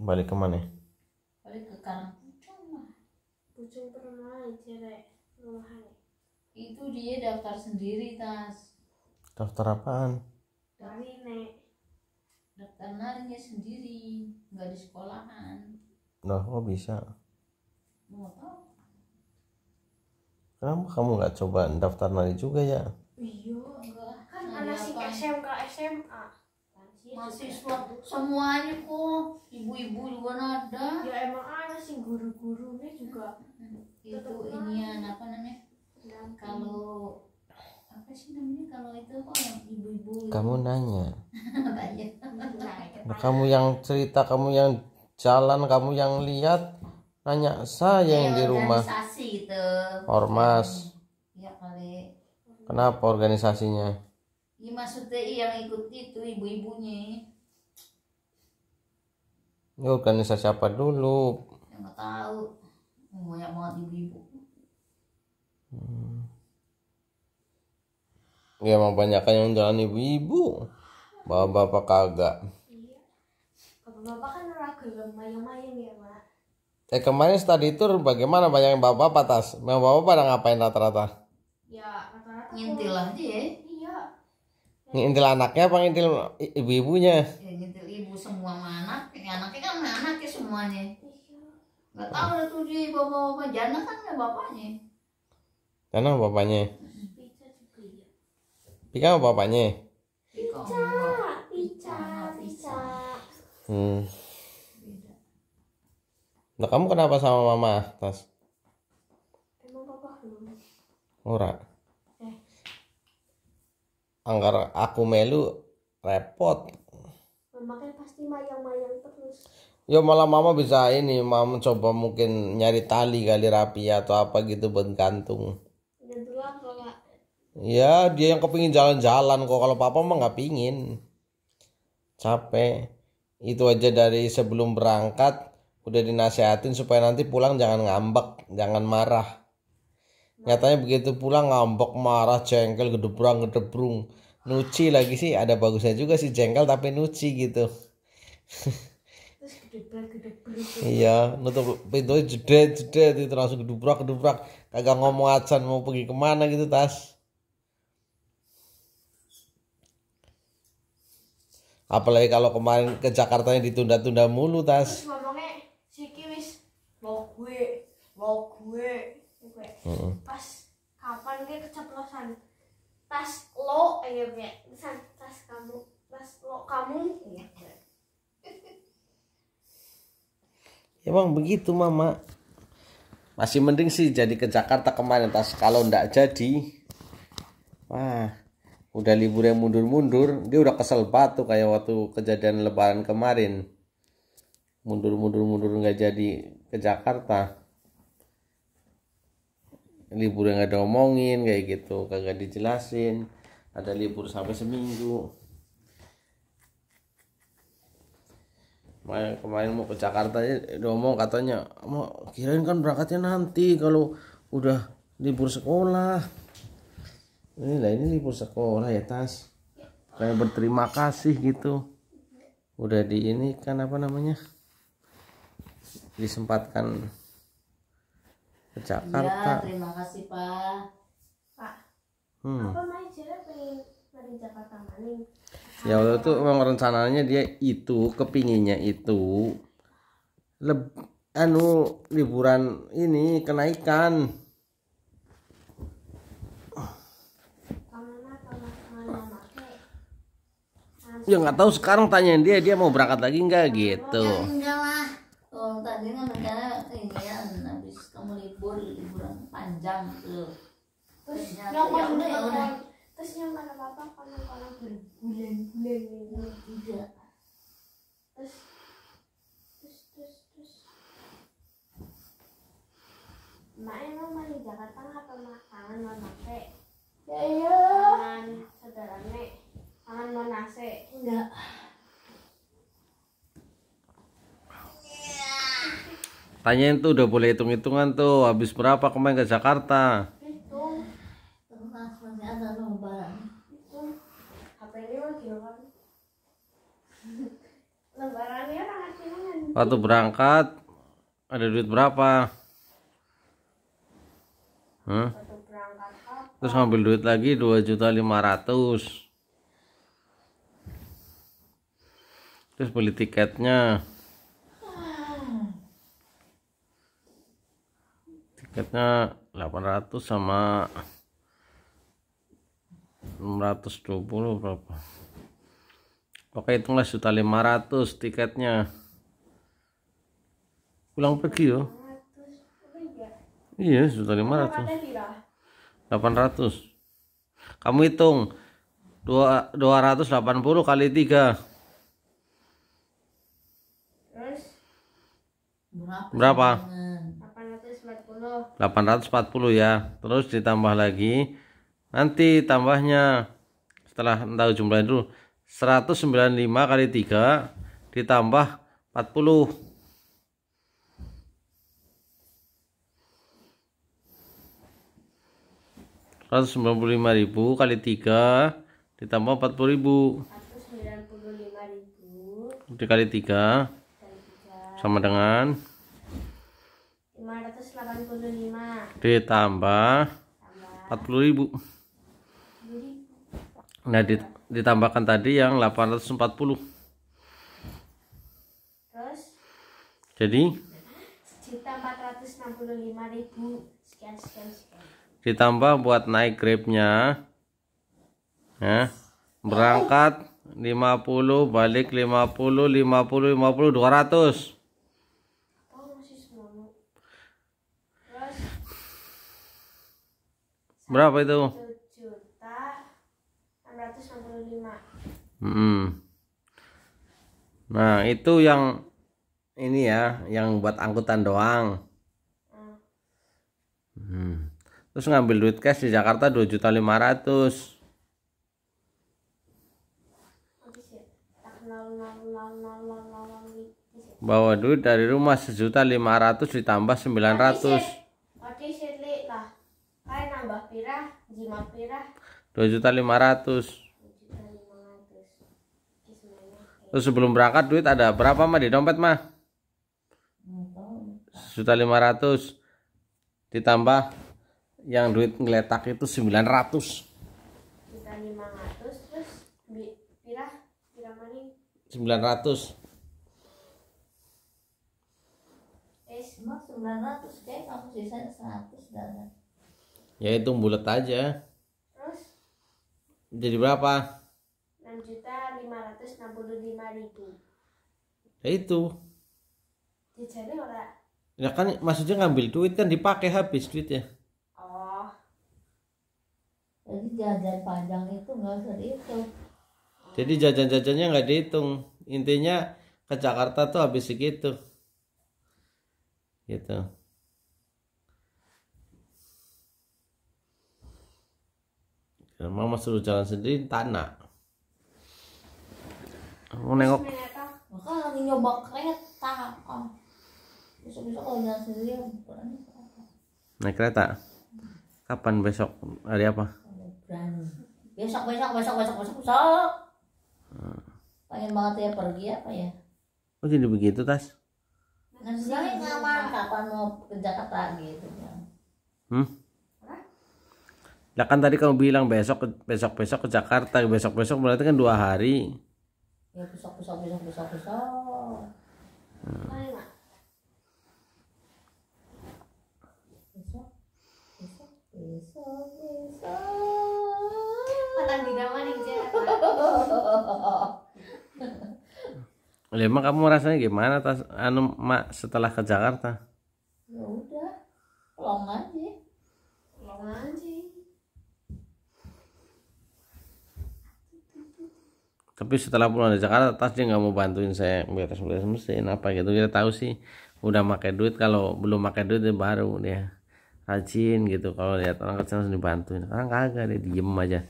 balik ke mana balik ke kampung mah pucung pernah cerek rumahnya itu dia daftar sendiri tas daftar apaan dari nek daftar narinya sendiri nggak di sekolahan nah kok bisa nggak tahu kenapa kamu nggak coba daftar nari juga ya iya enggak kan anak sih SMK SMA mahasiswa semuanya kok ibu-ibu juga ada ya emang ada sih guru-gurunya juga itu ini apa namanya kalau apa sih namanya kalau itu kok yang ibu-ibu kamu nanya nah, kamu yang cerita kamu yang jalan kamu yang lihat nanya saya yang di iya, rumah itu. ormas ya kali kenapa organisasinya ini iya, maksudnya iya, yang ikut itu ibu-ibunya. Oh, kan ya organisasi apa dulu? yang nggak tahu. Banyak banget ibu-ibu. Hmm. Ya emang banyak kan yang jalan ibu-ibu. Bapak-bapak kagak. Iya. Bapak-bapak kan orang gelem mayang-mayang ya, Mak. Eh kemarin study tour bagaimana banyak yang bapak-bapak tas? Memang bapak ada ngapain rata-rata? Ya, rata-rata ngintil aja ya ngintil anaknya apa ngintil ibu-ibunya ya ngintil ibu semua anak ini ya, anaknya kan anaknya semuanya nggak tahu lah tuh di bapak-bapak jana kan nggak bapaknya jana bapaknya iya. Pika sama bapaknya Pika Pika Pika hmm nah kamu kenapa sama mama tas emang bapak belum ora anggar aku melu repot makanya pasti mayang-mayang terus ya malah mama bisa ini mama coba mungkin nyari tali kali rapi atau apa gitu buat gantung iya, Ya dia yang kepingin jalan-jalan kok kalau papa mah nggak pingin capek itu aja dari sebelum berangkat udah dinasehatin supaya nanti pulang jangan ngambek jangan marah nyatanya begitu pulang ngambek marah jengkel gedebrang gedebrung. Nuci lagi sih ada bagusnya juga sih jengkel tapi nuci gitu. gitu. iya nutup pintu jedet jedet itu langsung gedebrak gedebrak kagak ngomong acan mau pergi kemana gitu tas apalagi kalau kemarin ke Jakarta yang ditunda-tunda mulu tas Terus ngomongnya Siki wis mau gue mau gue gue pas kapan gue keceplosan tas lo ayo iya, gue San, tas kamu tas lo kamu ya emang begitu mama masih mending sih jadi ke Jakarta kemarin tas kalau ndak jadi wah udah liburnya mundur-mundur dia udah kesel banget tuh kayak waktu kejadian lebaran kemarin mundur-mundur mundur nggak mundur, mundur, jadi ke Jakarta libur yang gak ada omongin kayak gitu kagak dijelasin ada libur sampai seminggu kemarin, kemarin mau ke Jakarta aja ngomong katanya mau kirain kan berangkatnya nanti kalau udah libur sekolah ini lah ini libur sekolah ya tas kayak berterima kasih gitu udah di ini kan apa namanya disempatkan ke Jakarta. Ya, terima kasih Pak. Pak. Hmm. Apa main cewek pengen dari Jakarta maning? Ya Allah tuh memang rencananya dia itu kepinginnya itu leb, anu liburan ini kenaikan. Ya nggak tahu sekarang tanyain dia dia mau berangkat lagi nggak gitu. Ya, enggak lah. Oh, tadi kan rencana ini ya kamu libur liburan panjang tuh terus yang ya mana orang terus yang mana apa kalau kalau berbulan-bulan oh, tidak terus terus terus terus mak emang di Jakarta atau pernah kangen sama Tanyain tuh udah boleh hitung-hitungan tuh habis berapa kemarin ke Jakarta? Waktu berangkat ada duit berapa? Hmm? Terus ngambil duit lagi dua juta ratus, Terus beli tiketnya. tiketnya 800 sama 620 berapa pakai hitunglah 500 tiketnya pulang pergi yo iya 500 800 kamu hitung 2, 280 kali 3 berapa? 840 ya terus ditambah lagi nanti tambahnya setelah tahu jumlahnya dulu 195 kali 3 ditambah 40 195.000 kali 3 ditambah 40.000. 195.000 dikali 3 sama dengan 585 ditambah 40.000 ribu. nah ditambahkan tadi yang 840 terus jadi ditambah ditambah buat naik grabnya ya berangkat 50 balik 50 50 50 200 Berapa itu? 7 juta 665. Hmm. Nah, itu yang ini ya, yang buat angkutan doang. Hmm. Terus ngambil duit cash di Jakarta 2 juta 500. Bawa duit dari rumah sejuta lima ratus ditambah sembilan ratus. dua juta lima ratus terus sebelum berangkat duit ada berapa mah di dompet mah juta lima ratus ditambah yang duit ngeletak itu sembilan ratus sembilan ratus eh, Ya itu bulat aja. Jadi berapa? 6.565.000. Ya itu. Dicari orang Ya kan maksudnya ngambil duit kan dipakai habis duitnya. Oh. Jadi jajan panjang itu nggak usah dihitung. Jadi jajan-jajannya nggak dihitung. Intinya ke Jakarta tuh habis segitu. Gitu. Ya, mama suruh jalan sendiri tak nak. aku nengok maka lagi nyoba kereta besok besok kalau jalan sendiri naik kereta kapan besok hari apa besok besok besok besok besok besok pengen banget ya pergi apa ya kok oh, jadi begitu tas Nanti nyaman kapan mau ke Jakarta gitu hmm? Nah kan tadi kamu bilang besok besok besok ke Jakarta, besok besok berarti kan dua hari. Ya besok besok besok besok besok. Lima. Besok besok besok besok. kamu rasanya gimana tas anu mak setelah ke Jakarta? Ya udah, long aja. Long aja. tapi setelah pulang dari Jakarta tas dia nggak mau bantuin saya beres beres mesin apa gitu kita tahu sih udah pakai duit kalau belum pakai duit dia baru dia rajin gitu kalau lihat orang kecil harus dibantuin orang ah, kagak dia diem aja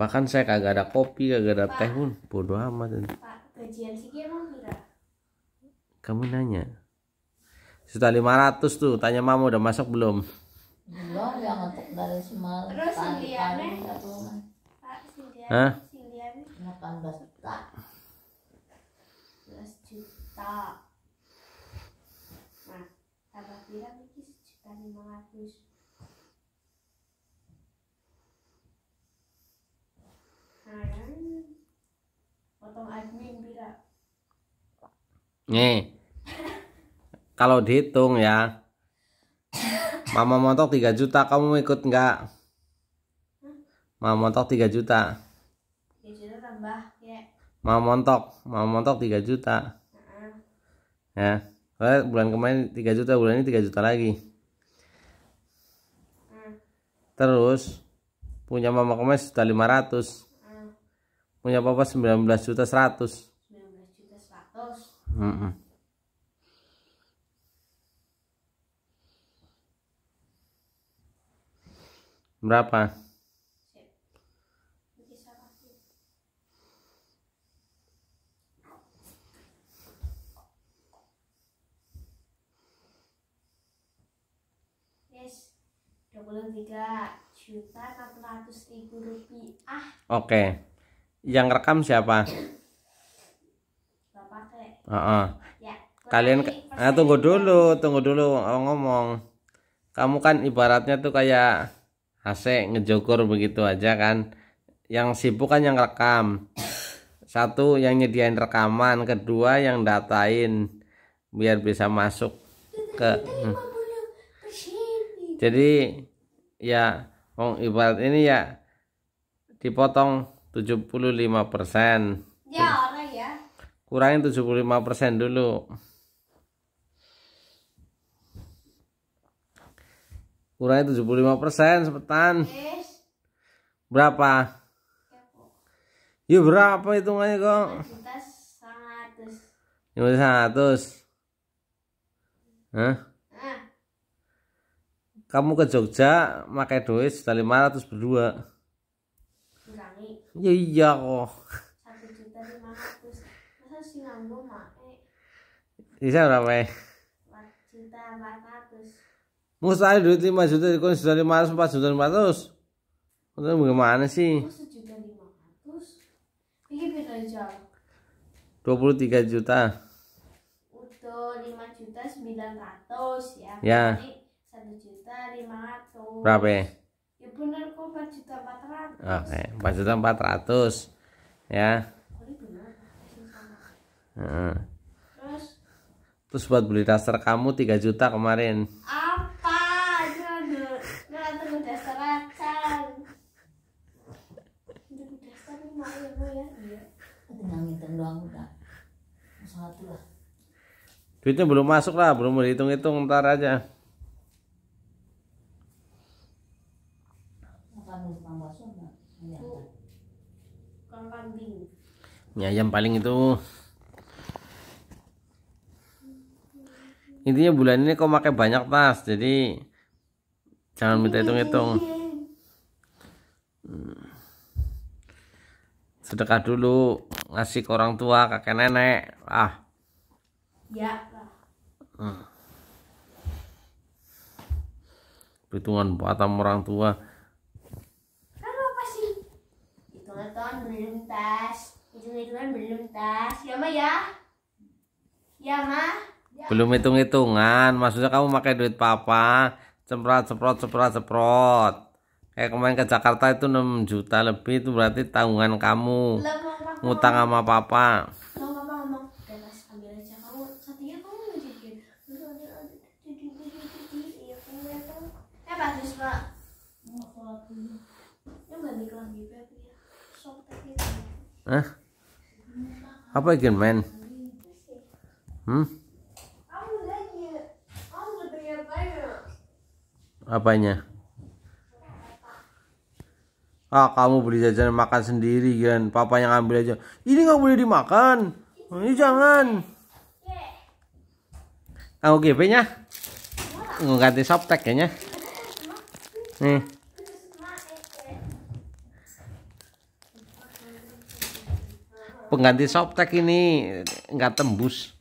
bahkan saya kagak ada kopi kagak ada teh pun bodoh amat Pak, gajian sih kamu nanya sudah 500 tuh tanya mama udah masuk belum belum yang dari semalam terus Hah? 18 juta 11 juta nah tambah bilang nah, ini sejuta 500 nah potong admin bila nih kalau dihitung ya Mama montok 3 juta kamu ikut nggak? Mama montok 3 juta mau montok mau montok 3 juta ya Soalnya bulan kemarin 3 juta bulan ini 3 juta lagi terus punya mama kemarin sudah 500 punya papa 19 juta 100 19 juta 100 berapa 23 juta ribu rupiah. Oke. Okay. Yang rekam siapa? Bapak kek. Uh -uh. Ya, Kalian nah, tunggu dulu, tunggu dulu ngomong. Kamu kan ibaratnya tuh kayak AC ngejokur begitu aja kan. Yang sibuk kan yang rekam. Satu yang nyediain rekaman, kedua yang datain biar bisa masuk ke hmm jadi ya wong ibarat ini ya dipotong 75 persen ya orang ya kurangin 75 persen dulu kurangin 75 persen sepetan berapa ya berapa hitungannya kok 500 500 Hah? kamu ke Jogja pakai duit lima 500 berdua iya iya kok bisa berapa ya? Mustahil duit 5 juta dikurangi sudah 500 4 juta 500 Itu bagaimana sih? 23 juta Untuk 5 juta 900 ya Ya Jadi 500. Berapa? Ya benar kok 4 juta 400. Oke, okay. 4 juta 400. Ya. Nah. Terus Terus buat beli daster kamu 3 juta kemarin. Apa? Aduh, aduh. daster acan. daster mau ya, ya? Iya. Tinggal ngitung doang udah. Satu lah. Duitnya belum masuk lah, belum dihitung-hitung ntar aja. ini ayam paling itu intinya bulan ini kok pakai banyak tas jadi jangan minta hitung-hitung hmm. sedekah dulu ngasih ke orang tua kakek nenek ah ya hmm. hitungan orang tua kan apa sih hitungan tahun tas hitung-hitungan belum tas ya ma ya ya ma ya. belum hitung-hitungan maksudnya kamu pakai duit papa semprot semprot semprot semprot kayak kemarin ke Jakarta itu 6 juta lebih itu berarti tanggungan kamu ngutang sama papa apa again, main? Hmm? Apanya? Ah, kamu beli jajanan makan sendiri, kan, Papa yang ambil aja. Ini nggak boleh dimakan. Oh, ini jangan. Ah, oke, GP-nya? Nggak ganti softtek kayaknya. Nih. pengganti softtek ini nggak tembus